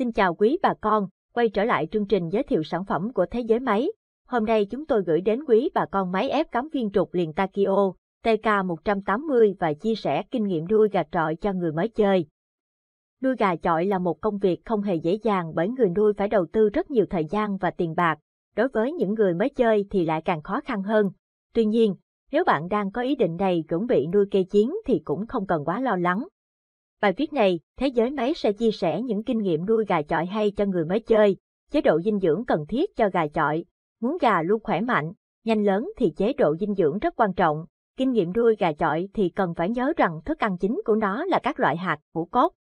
Xin chào quý bà con, quay trở lại chương trình giới thiệu sản phẩm của thế giới máy. Hôm nay chúng tôi gửi đến quý bà con máy ép cắm viên trục liền Takio TK180 và chia sẻ kinh nghiệm nuôi gà trọi cho người mới chơi. Nuôi gà chọi là một công việc không hề dễ dàng bởi người nuôi phải đầu tư rất nhiều thời gian và tiền bạc. Đối với những người mới chơi thì lại càng khó khăn hơn. Tuy nhiên, nếu bạn đang có ý định này chuẩn bị nuôi cây chiến thì cũng không cần quá lo lắng Bài viết này, Thế giới máy sẽ chia sẻ những kinh nghiệm nuôi gà chọi hay cho người mới chơi, chế độ dinh dưỡng cần thiết cho gà chọi. Muốn gà luôn khỏe mạnh, nhanh lớn thì chế độ dinh dưỡng rất quan trọng. Kinh nghiệm nuôi gà chọi thì cần phải nhớ rằng thức ăn chính của nó là các loại hạt, ngũ cốc.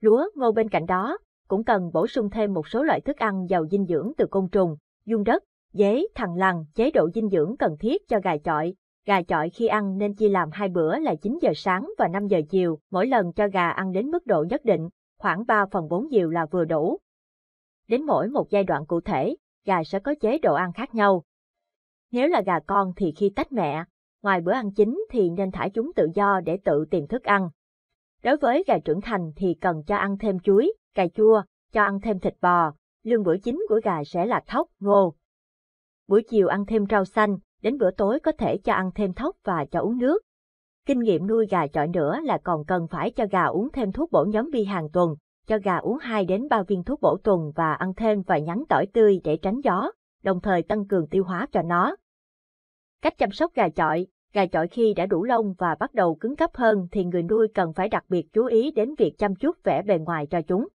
Lúa, ngô bên cạnh đó, cũng cần bổ sung thêm một số loại thức ăn giàu dinh dưỡng từ côn trùng, dung đất, dế, thằn lằn, chế độ dinh dưỡng cần thiết cho gà chọi. Gà chọi khi ăn nên chia làm hai bữa là 9 giờ sáng và 5 giờ chiều, mỗi lần cho gà ăn đến mức độ nhất định, khoảng 3 phần 4 diều là vừa đủ. Đến mỗi một giai đoạn cụ thể, gà sẽ có chế độ ăn khác nhau. Nếu là gà con thì khi tách mẹ, ngoài bữa ăn chính thì nên thả chúng tự do để tự tìm thức ăn. Đối với gà trưởng thành thì cần cho ăn thêm chuối, cà chua, cho ăn thêm thịt bò, lương bữa chính của gà sẽ là thóc, ngô. Buổi chiều ăn thêm rau xanh, đến bữa tối có thể cho ăn thêm thóc và cho uống nước. Kinh nghiệm nuôi gà chọi nữa là còn cần phải cho gà uống thêm thuốc bổ nhóm bi hàng tuần, cho gà uống 2 đến 3 viên thuốc bổ tuần và ăn thêm vài nhánh tỏi tươi để tránh gió, đồng thời tăng cường tiêu hóa cho nó. Cách chăm sóc gà chọi Gà chọi khi đã đủ lông và bắt đầu cứng cáp hơn thì người nuôi cần phải đặc biệt chú ý đến việc chăm chút vẻ bề ngoài cho chúng.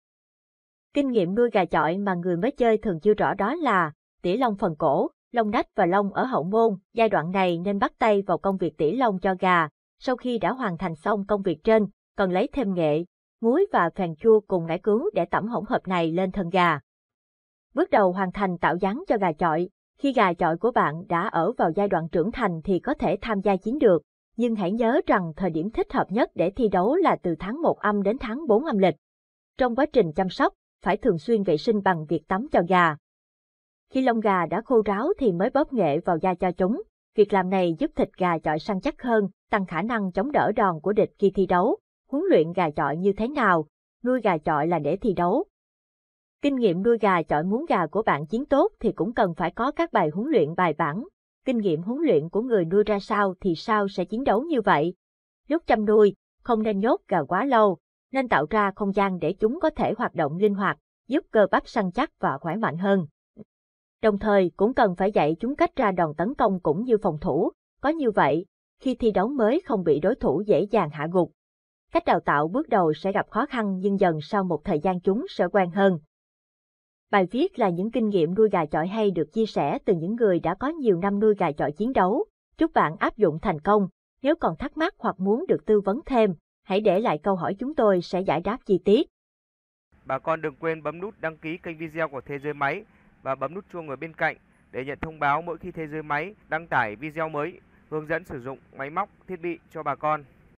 Kinh nghiệm nuôi gà chọi mà người mới chơi thường chưa rõ đó là tỉa lông phần cổ, Long Nách và Long ở hậu môn, giai đoạn này nên bắt tay vào công việc tỉ lông cho gà, sau khi đã hoàn thành xong công việc trên, cần lấy thêm nghệ, muối và phèn chua cùng ngải cứu để tẩm hỗn hợp này lên thân gà. Bước đầu hoàn thành tạo dáng cho gà chọi, khi gà chọi của bạn đã ở vào giai đoạn trưởng thành thì có thể tham gia chiến được, nhưng hãy nhớ rằng thời điểm thích hợp nhất để thi đấu là từ tháng 1 âm đến tháng 4 âm lịch. Trong quá trình chăm sóc, phải thường xuyên vệ sinh bằng việc tắm cho gà, khi lông gà đã khô ráo thì mới bóp nghệ vào da cho chúng. Việc làm này giúp thịt gà chọi săn chắc hơn, tăng khả năng chống đỡ đòn của địch khi thi đấu. Huấn luyện gà chọi như thế nào? Nuôi gà chọi là để thi đấu. Kinh nghiệm nuôi gà chọi muốn gà của bạn chiến tốt thì cũng cần phải có các bài huấn luyện bài bản. Kinh nghiệm huấn luyện của người nuôi ra sao thì sao sẽ chiến đấu như vậy. Lúc chăm nuôi, không nên nhốt gà quá lâu, nên tạo ra không gian để chúng có thể hoạt động linh hoạt, giúp cơ bắp săn chắc và khỏe mạnh hơn đồng thời cũng cần phải dạy chúng cách ra đòn tấn công cũng như phòng thủ, có như vậy, khi thi đấu mới không bị đối thủ dễ dàng hạ gục. Cách đào tạo bước đầu sẽ gặp khó khăn nhưng dần sau một thời gian chúng sẽ quen hơn. Bài viết là những kinh nghiệm nuôi gà chọi hay được chia sẻ từ những người đã có nhiều năm nuôi gà chọi chiến đấu. Chúc bạn áp dụng thành công. Nếu còn thắc mắc hoặc muốn được tư vấn thêm, hãy để lại câu hỏi chúng tôi sẽ giải đáp chi tiết. Bà con đừng quên bấm nút đăng ký kênh video của Thế giới Máy và bấm nút chuông ở bên cạnh để nhận thông báo mỗi khi Thế giới máy đăng tải video mới hướng dẫn sử dụng máy móc, thiết bị cho bà con.